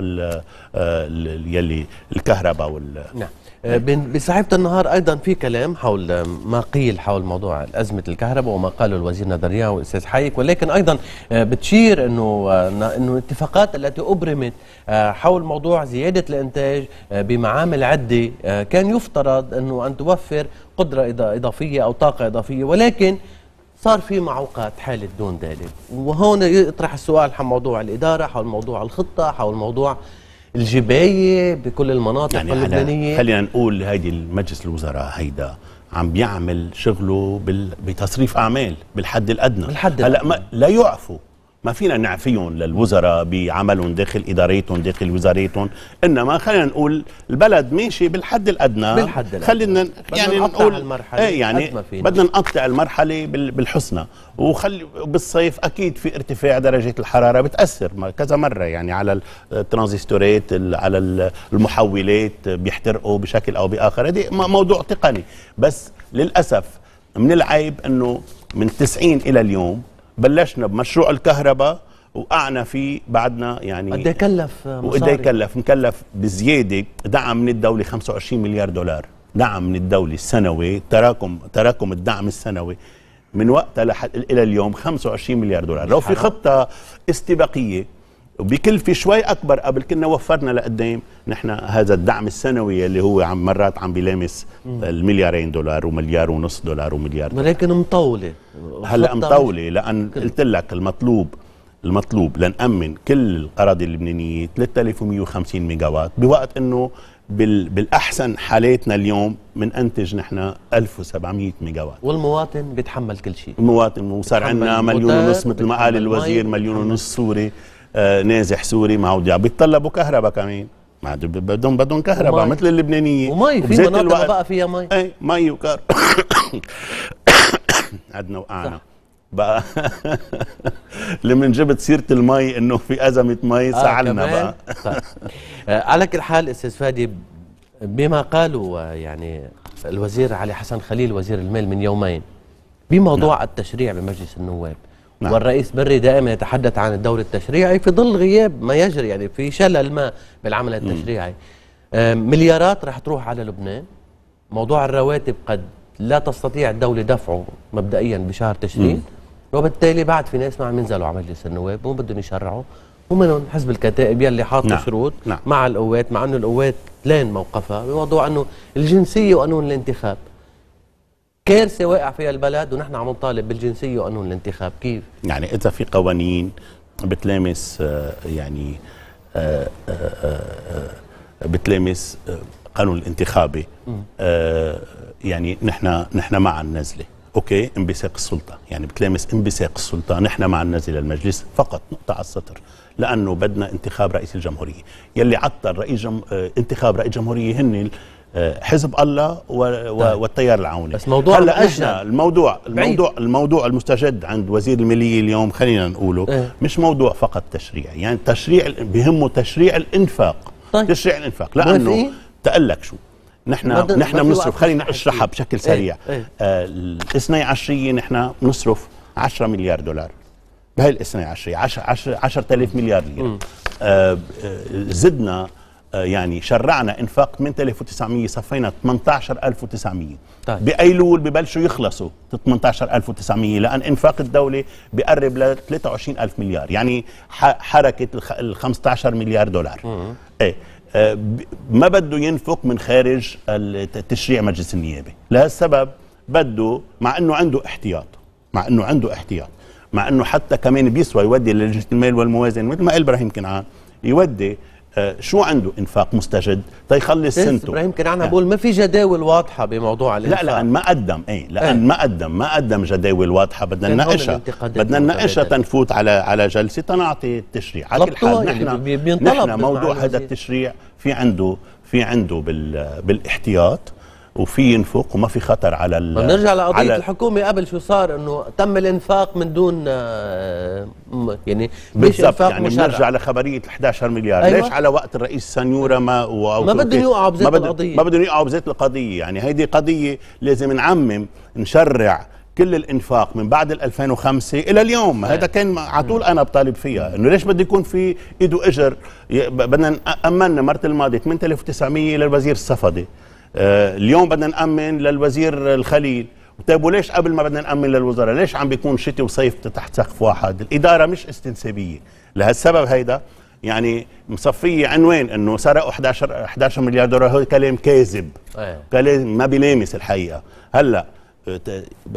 آه، يلي الكهرباء وال نعم. آه، بصحيفة النهار أيضا في كلام حول آه، ما قيل حول موضوع أزمة الكهرباء وما قاله الوزير نظريا والأستاذ حيك ولكن أيضا آه، بتشير أنه أنه الاتفاقات التي أبرمت حول موضوع زيادة الإنتاج بمعامل عدة كان يفترض أنه أن توفر قدرة إضافية أو طاقة إضافية ولكن صار في معوقات حالة دون ذلك وهون يطرح السؤال حول موضوع الإدارة حول موضوع الخطة حول موضوع الجبايه بكل المناطق يعني اللبنانيه خلينا نقول هيدي مجلس الوزراء هيدا عم بيعمل شغله بتصريف اعمال بالحد الادنى بالحد هلا ما لا يعفو ما فينا نعفيهم للوزراء بعملهم داخل اداريتهم داخل وزاريتهم انما خلينا نقول البلد ماشي بالحد الادنى بالحد الادنى خلينا يعني نقول المرحله ايه يعني بدنا نقطع المرحله بالحسنى وخلي بالصيف اكيد في ارتفاع درجه الحراره بتاثر كذا مره يعني على الترانزستورات على المحولات بيحترقوا بشكل او باخر هذا موضوع تقني بس للاسف من العيب انه من 90 الى اليوم بلشنا بمشروع الكهرباء وقعنا فيه بعدنا يعني قد إيه كلف وقد يكلف إيه مكلف بزياده دعم من الدوله 25 مليار دولار دعم من الدوله السنوي تراكم تراكم الدعم السنوي من وقتها الى اليوم 25 مليار دولار لو في خطه استباقيه بكلفة شوي أكبر قبل كنا وفرنا لقدام نحن هذا الدعم السنوي اللي هو عم مرات عم بيلامس المليارين دولار ومليار ونص دولار ومليار دولار ولكن مطولة هلا مطولة لأن قلت لك المطلوب المطلوب لنأمن كل الأراضي اللبنانية 3150 ميجاوات وات بوقت أنه بال بالأحسن حالاتنا اليوم أنتج نحن 1700 ميجاوات وات والمواطن بيتحمل كل شيء المواطن وصار عندنا مليون ونص مثل ما قال الوزير مليون ونص سوري آه، نازح سوري ما هو بيتطلبوا كهرباء كمان ما بدهم بدهم كهرباء مثل اللبنانيه ومي في مناطق الوقت بقى فيها مي اي مي وكهرباء عدنا وقعنا بقى لمن جبت سيره المي انه في ازمه مي سعلنا آه بقى طيب. آه على كل حال استاذ فادي بما قالوا آه، يعني الوزير علي حسن خليل وزير المال من يومين بموضوع نعم. التشريع بمجلس النواب نعم. والرئيس بري دائما يتحدث عن الدور التشريعي في ظل غياب ما يجري يعني في شلل ما بالعمل التشريعي آه، مليارات راح تروح على لبنان موضوع الرواتب قد لا تستطيع الدولة دفعه مبدئيا بشهر تشرين وبالتالي بعد في ناس ما عم ينزلوا على مجلس النواب وما بدهم يشرعوا ومنهم حزب الكتائب يلي حاط نعم. شروط نعم. مع القوات مع انه القوات لين موقفها بموضوع انه الجنسيه وقانون الانتخاب كارثه واقع فيها البلد ونحن عم نطالب بالجنسيه وقانون الانتخاب كيف يعني اذا في قوانين بتلامس آه، يعني آه، آه، بتلامس قانون الانتخابي يعني نحن نحن مع النزله اوكي انبثاق السلطه يعني بتلامس انبثاق السلطه نحن مع النزله للمجلس فقط نقطه على السطر لانه بدنا انتخاب رئيس الجمهوريه يلي عطل رئيس جم... انتخاب رئيس جمهوريه هن آه، حزب الله طيب. والتيار العوني بس موضوع هلا اجنا الموضوع يعني. الموضوع بعيد. الموضوع المستجد عند وزير الماليه اليوم خلينا نقوله اه. مش موضوع فقط تشريع يعني تشريع بهمه تشريع الانفاق طيب. تشريع الانفاق لانه تقلك شو نحن نحن بنصرف خلينا اشرحها بشكل إيه، سريع ايه. ايه. آه الاثني عشرية نحن بنصرف 10 مليار دولار بهي الاثني عشرية 10 10 10000 مليار ليره آه،, آه زدنا آه، يعني شرعنا انفاق 8900 صفينا 18900 طيب. بايلول ببلشوا يخلصوا 18900 لان انفاق الدوله بقرب ل 23000 مليار يعني حركه ال 15 مليار دولار مم. ايه آه، ما بده ينفق من خارج تشريع مجلس النيابه لهالسبب بده مع انه عنده احتياط مع انه عنده احتياط مع انه حتى كمان بيسوى يودي للجنه المال والموازنه مثل ما قال ابراهيم كنعان يودي آه، شو عنده انفاق مستجد تيخلص إيه، سنته ابراهيم كان انا آه. بقول ما في جداول واضحه بموضوع الانفاق إيه، لا لان إيه. ما قدم اي لان أه. ما قدم ما قدم جداول واضحه بدنا نناقشها بدنا نناقشها تنفوت على على جلسه تنعطي التشريع على كل حال يعني نحن نحن موضوع هذا التشريع في عنده في عنده بال بالاحتياط وفي ينفق وما في خطر على نرجع لقضيه على الحكومه قبل شو صار انه تم الانفاق من دون آه، يعني مش انفاق يعني بنرجع لخبريه ال 11 مليار أيوة. ليش على وقت الرئيس سانيورا ما ما بدهم يوقعوا بزيت ما القضيه ما بدهم يوقعوا بزيت القضيه يعني هيدي قضيه لازم نعمم نشرع كل الانفاق من بعد 2005 الى اليوم هذا كان على طول انا بطالب فيها انه ليش بده يكون في ايد واجر بدنا امنا مرة الماضي 8900 للوزير الصفدي آه، اليوم بدنا نامن للوزير الخليل طيب وليش قبل ما بدنا نامن للوزراء ليش عم بيكون شتي وصيف تحت سقف واحد الاداره مش استنسابيه لهالسبب هيدا يعني مصفيه عنوان انه سرقوا 11 11 مليار دولار هو كلام كاذب أيه. كلام ما بيلامس الحقيقه هلا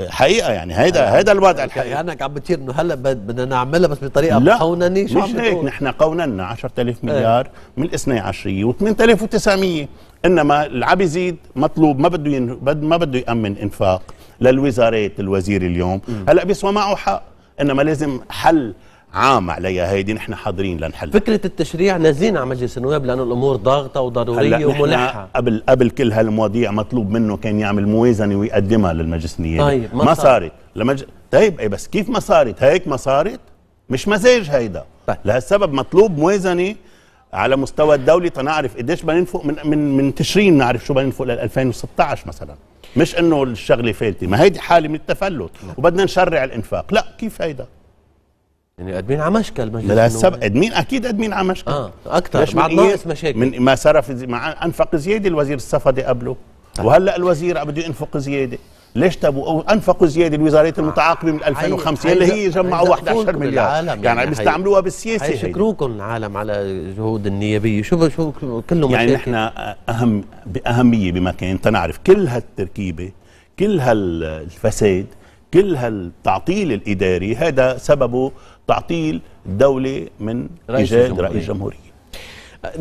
حقيقه يعني هيدا أيوه. هيدا الوضع يعني الحقيقي كانك يعني عم بتير انه هلا بدنا نعملها بس بطريقه لا شو مش هيك نحن قوننا 10000 إيه. مليار أيه. من الاثني عشريه و8900 انما اللي عم يزيد مطلوب ما بده ين... ما بده يامن انفاق للوزارات الوزير اليوم مم. هلا بيسوى معه حق انما لازم حل عام عليها هيدي نحن حاضرين لنحل فكرة التشريع نازلين على مجلس النواب لأنه الأمور ضاغطة وضرورية وملحة قبل قبل كل هالمواضيع مطلوب منه كان يعمل موازنة ويقدمها للمجلس النيابي طيب ما, ما صارت لمج... طيب اي بس كيف ما صارت هيك ما صارت مش مزاج هيدا طيب. لهالسبب مطلوب موازنة على مستوى الدولي تنعرف قديش بننفق من من من تشرين نعرف شو بننفق لل 2016 مثلا مش انه الشغله فاتي ما هيدي حاله من التفلت نعم. وبدنا نشرع الانفاق لا كيف هيدا يعني ادمين على مشكل مجلس لا سب... اكيد ادمين على مشكل اه اكثر بعد ناقص إيه؟ مشاكل من ما صرف مع انفق زياده الوزير السفدي قبله وهلا الوزير بده ينفق زياده ليش تبوا انفقوا زياده الوزارات المتعاقبه من 2005 اللي هي جمعوا 11 مليار يعني, يعني بيستعملوها بالسياسه شكروكم العالم على جهود النيابيه شو شو كله يعني نحن اهم باهميه بما كان تنعرف كل هالتركيبه كل هالفساد كل هالتعطيل الاداري هذا سببه تعطيل الدوله من رئيس ايجاد رئيس جمهوريه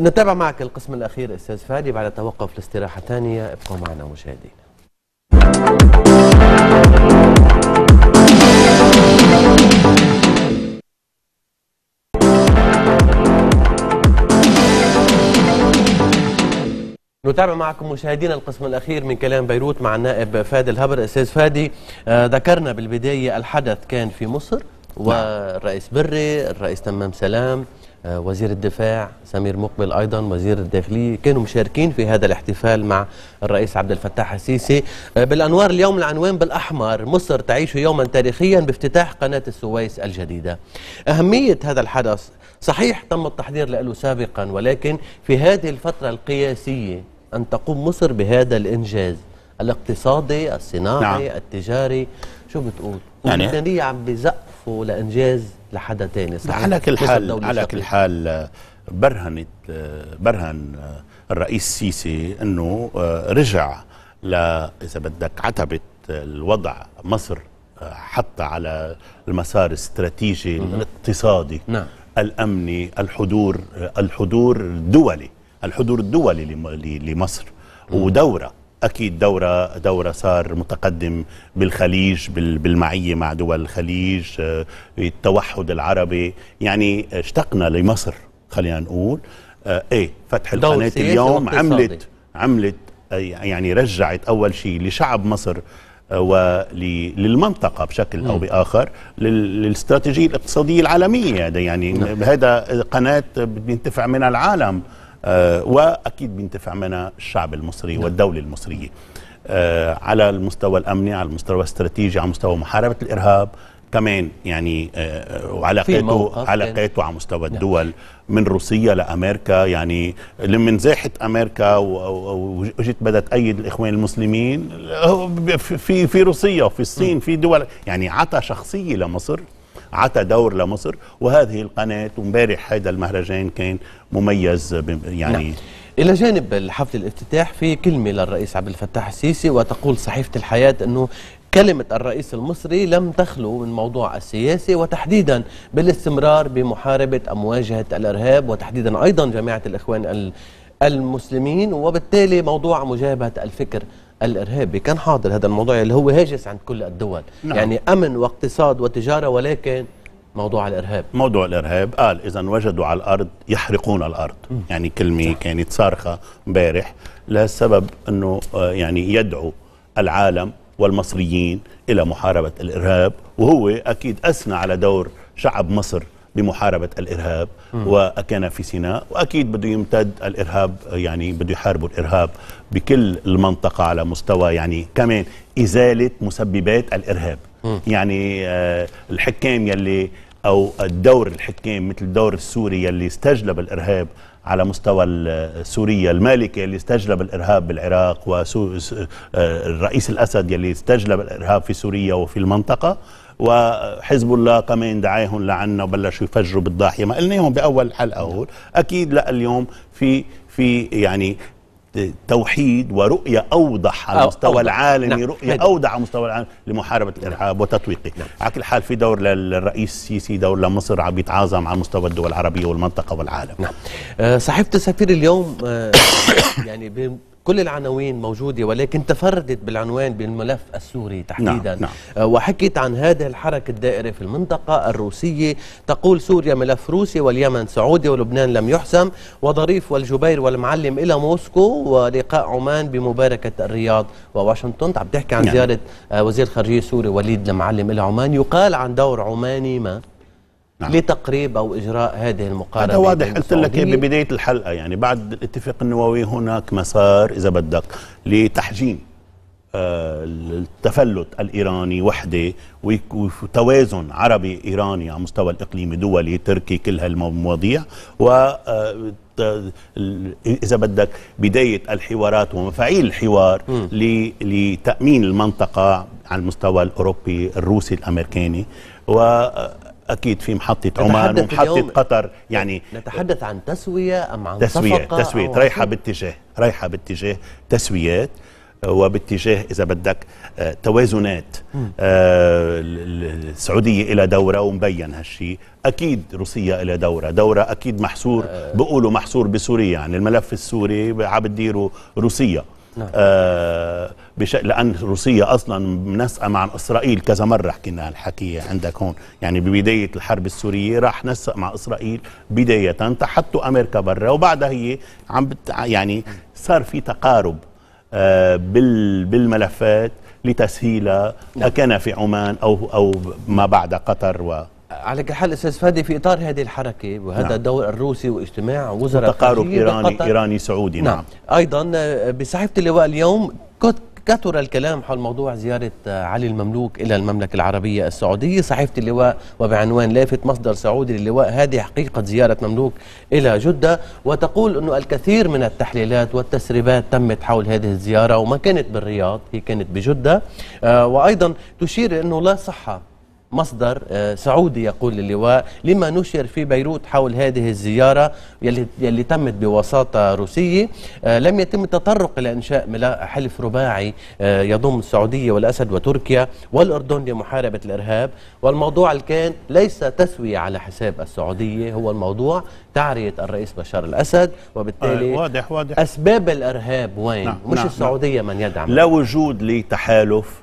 نتابع معك القسم الاخير استاذ فادي بعد توقف الاستراحه ثانيه ابقوا معنا مشاهدينا نتابع معكم مشاهدينا القسم الاخير من كلام بيروت مع النائب فادي الهبر استاذ فادي آه، ذكرنا بالبدايه الحدث كان في مصر نعم. والرئيس بري الرئيس تمام سلام آه، وزير الدفاع سمير مقبل ايضا وزير الداخليه كانوا مشاركين في هذا الاحتفال مع الرئيس عبد الفتاح السيسي آه، بالانوار اليوم العنوان بالاحمر مصر تعيش يوما تاريخيا بافتتاح قناه السويس الجديده اهميه هذا الحدث صحيح تم التحضير له سابقا ولكن في هذه الفتره القياسيه ان تقوم مصر بهذا الانجاز الاقتصادي الصناعي نعم. التجاري شو بتقول يعني عم بزقفوا لانجاز لحدا تاني صحيح؟ على كل حال على كل حال برهنت برهن الرئيس السيسي انه آه، رجع ل اذا بدك عتبه الوضع مصر آه، حتى على المسار الاستراتيجي الاقتصادي نعم. الامني الحضور آه، الحضور الدولي الحضور الدولي لمصر ودوره اكيد دوره دوره صار متقدم بالخليج بالمعيه مع دول الخليج آه، التوحد العربي يعني اشتقنا لمصر خلينا نقول آه، ايه فتح القناه اليوم عملت عملت آه، يعني رجعت اول شيء لشعب مصر وللمنطقة بشكل أو بآخر للاستراتيجية الاقتصادية العالمية هذا يعني نعم. هذا قناة بينتفع منها العالم آه، واكيد بينتفع منها الشعب المصري نعم. والدوله المصريه آه، على المستوى الامني على المستوى الاستراتيجي على مستوى محاربه الارهاب كمان يعني آه، وعلاقاته علاقاته على مستوى نعم. الدول من روسيا لامريكا يعني لما زاحت امريكا واجت بدها تأيد الاخوان المسلمين في في روسيا وفي الصين في دول يعني عطى شخصيه لمصر عطى دور لمصر وهذه القناة ومبارح هذا المهرجان كان مميز يعني نعم. إلى جانب الحفل الافتتاح في كلمة للرئيس عبد الفتاح السيسي وتقول صحيفة الحياة أنه كلمة الرئيس المصري لم تخلو من موضوع السياسي وتحديدا بالاستمرار بمحاربة مواجهة الإرهاب وتحديدا أيضا جماعة الإخوان المسلمين وبالتالي موضوع مجابهة الفكر الارهابي كان حاضر هذا الموضوع اللي هو هاجس عند كل الدول نعم. يعني امن واقتصاد وتجاره ولكن موضوع الارهاب موضوع الارهاب قال اذا وجدوا على الارض يحرقون الارض م. يعني كلمه كانت صارخه امبارح لسبب انه آه، يعني يدعو العالم والمصريين الى محاربه الارهاب وهو اكيد اثنى على دور شعب مصر بمحاربه الارهاب وكان في سيناء واكيد بده يمتد الارهاب يعني بده يحاربوا الارهاب بكل المنطقه على مستوى يعني كمان ازاله مسببات الارهاب يعني آه، الحكام يلي او الدور الحكام مثل الدور السوري يلي استجلب الارهاب على مستوى سوريا المالكة يلي استجلب الارهاب بالعراق والرئيس آه، الاسد يلي استجلب الارهاب في سوريا وفي المنطقه وحزب الله قام دعاهم لعنا وبلشوا يفجروا بالضاحيه ما قلناهم باول حلقه هول اكيد لا اليوم في في يعني توحيد ورؤية أوضح على مستوى أوضح. العالمي نعم. رؤية أوضح على مستوى العالم لمحاربة نعم. الإرهاب وتطويقه نعم. على كل حال في دور للرئيس السيسي دور لمصر عم يتعاظم على مستوى الدول العربية والمنطقة والعالم نعم. آه، صحيفة السفير اليوم آه، يعني كل العناوين موجودة ولكن تفردت بالعنوان بالملف السوري نعم، تحديدا نعم. نعم. وحكيت عن هذه الحركة الدائرة في المنطقة الروسية تقول سوريا ملف روسي واليمن سعودي ولبنان لم يحسم وظريف والجبير والمعلم إلى موسكو ولقاء عمان بمباركة الرياض وواشنطن عم تحكي عن نعم. زيارة آه، وزير خارجية سوري وليد المعلم إلى عمان يقال عن دور عماني ما نعم. لتقريب او اجراء هذه المقارنه هذا واضح قلت لك ببدايه الحلقه يعني بعد الاتفاق النووي هناك مسار اذا بدك لتحجيم آه، التفلت الايراني وحده وتوازن عربي ايراني على مستوى الاقليمي دولي تركي كل هالمواضيع و آه، اذا بدك بدايه الحوارات ومفاعيل الحوار لتامين المنطقه على المستوى الاوروبي الروسي الامريكاني و آه، اكيد في محطه عمان ومحطه قطر يعني نتحدث عن تسويه ام عن تسويه صفقة تسويه رايحه باتجاه رايحه باتجاه تسويات آه، وباتجاه اذا بدك آه، توازنات آه، السعوديه الى دوره ومبين هالشيء اكيد روسيا الى دوره دوره اكيد محصور بقولوا محصور بسوريا يعني الملف السوري عم بتديره روسيا نعم. آه بش... لان روسيا اصلا منسقه مع اسرائيل كذا مره حكينا الحكي عندك هون يعني ببدايه الحرب السوريه راح نسق مع اسرائيل بدايه تحطوا امريكا برا وبعدها هي عم بت... يعني صار في تقارب آه بال... بالملفات لتسهيلها نعم. كان في عمان او او ما بعد قطر و على كل حال استاذ فادي في اطار هذه الحركه وهذا نعم. الدور الروسي واجتماع وزراء تقارب ايراني ايراني سعودي نعم. نعم ايضا آه، بصحيفه اللواء اليوم كثر الكلام حول موضوع زيارة آه، علي المملوك إلى المملكة العربية السعودية صحيفة اللواء وبعنوان لافت مصدر سعودي للواء هذه حقيقة زيارة مملوك إلى جدة وتقول أنه الكثير من التحليلات والتسريبات تمت حول هذه الزيارة وما كانت بالرياض هي كانت بجدة آه، وأيضا تشير أنه لا صحة مصدر آه، سعودي يقول اللواء لما نشر في بيروت حول هذه الزيارة يلي, يلي تمت بوساطة روسية آه، لم يتم التطرق إلى إنشاء حلف رباعي آه، يضم السعودية والأسد وتركيا والأردن لمحاربة الإرهاب والموضوع كان ليس تسوية على حساب السعودية هو الموضوع تعرية الرئيس بشار الأسد وبالتالي واضح واضح أسباب الإرهاب وين نعم مش نعم, نعم. السعودية من يدعم لا وجود لتحالف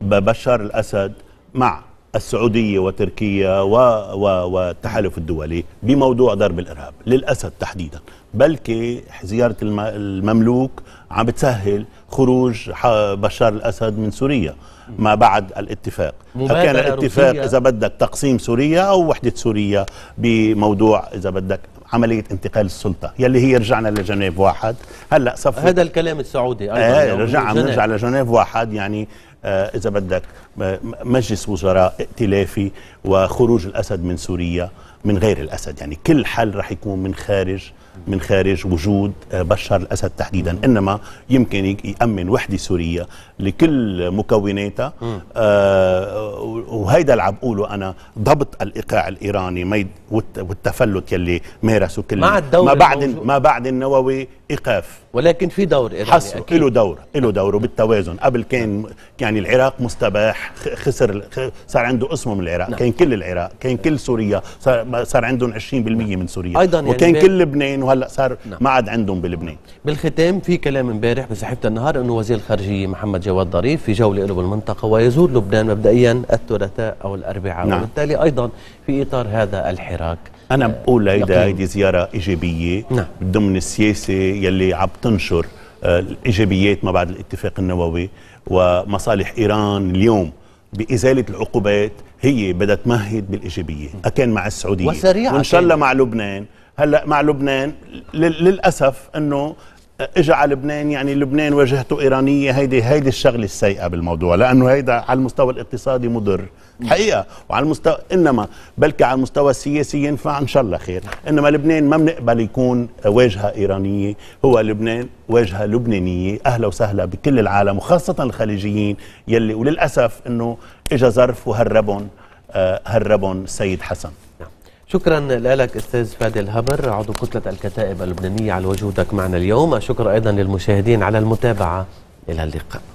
بشار الأسد مع السعودية وتركيا و... و... والتحالف الدولي بموضوع ضرب الإرهاب للأسد تحديدا بلكي زيارة الم... المملوك عم بتسهل خروج بشار الأسد من سوريا ما بعد الاتفاق كان الاتفاق إذا بدك تقسيم سوريا أو وحدة سوريا بموضوع إذا بدك عملية انتقال السلطة يلي هي رجعنا لجنيف واحد هلا صف هذا الكلام السعودي أيضا آه رجعنا نرجع لجنيف واحد يعني آه، اذا بدك مجلس وزراء ائتلافي وخروج الاسد من سوريا من غير الاسد يعني كل حل رح يكون من خارج من خارج وجود آه، بشار الاسد تحديدا انما يمكن يامن وحده سوريه لكل مكوناتها آه وهيدا اللي عم بقوله انا ضبط الايقاع الايراني والتفلت يلي مارسوا كل ما بعد ما بعد النووي ايقاف ولكن في دور ايراني حسم له دور له دوره بالتوازن قبل كان يعني العراق مستباح خسر صار عنده اسمه من العراق نعم. كان كل العراق كان كل سوريا صار, صار عندهم 20% من سوريا ايضا وكان يعني وكان كل لبنان وهلا صار نعم. ما عاد عندهم بلبنان بالختام في كلام امبارح بصحيفه النهار انه وزير الخارجيه محمد جواد ظريف في جوله له بالمنطقه ويزور لبنان مبدئيا الثلاثاء او الاربعاء نعم. وبالتالي ايضا في اطار هذا الحراك انا بقول هيدا هيدي زياره ايجابيه نعم. ضمن السياسه يلي عم تنشر آه، الايجابيات ما بعد الاتفاق النووي ومصالح ايران اليوم بازاله العقوبات هي بدها تمهد بالايجابيه اكان مع السعوديه وسريعه وان شاء الله مع لبنان هلا مع لبنان للاسف انه اجى على لبنان يعني لبنان واجهته ايرانيه هيدي هيدي الشغله السيئه بالموضوع لانه هيدا على المستوى الاقتصادي مضر حقيقه وعلى المستوى انما بلكي على المستوى السياسي ينفع ان شاء الله خير نعم. انما لبنان ما بنقبل يكون واجهه ايرانيه هو لبنان واجهه لبنانيه اهلا وسهلا بكل العالم وخاصه الخليجيين يلي وللاسف انه اجى ظرف وهربهم آه، هربهم السيد حسن شكرا لك استاذ فادي الهبر عضو كتله الكتائب اللبنانيه على وجودك معنا اليوم شكرا ايضا للمشاهدين على المتابعه الى اللقاء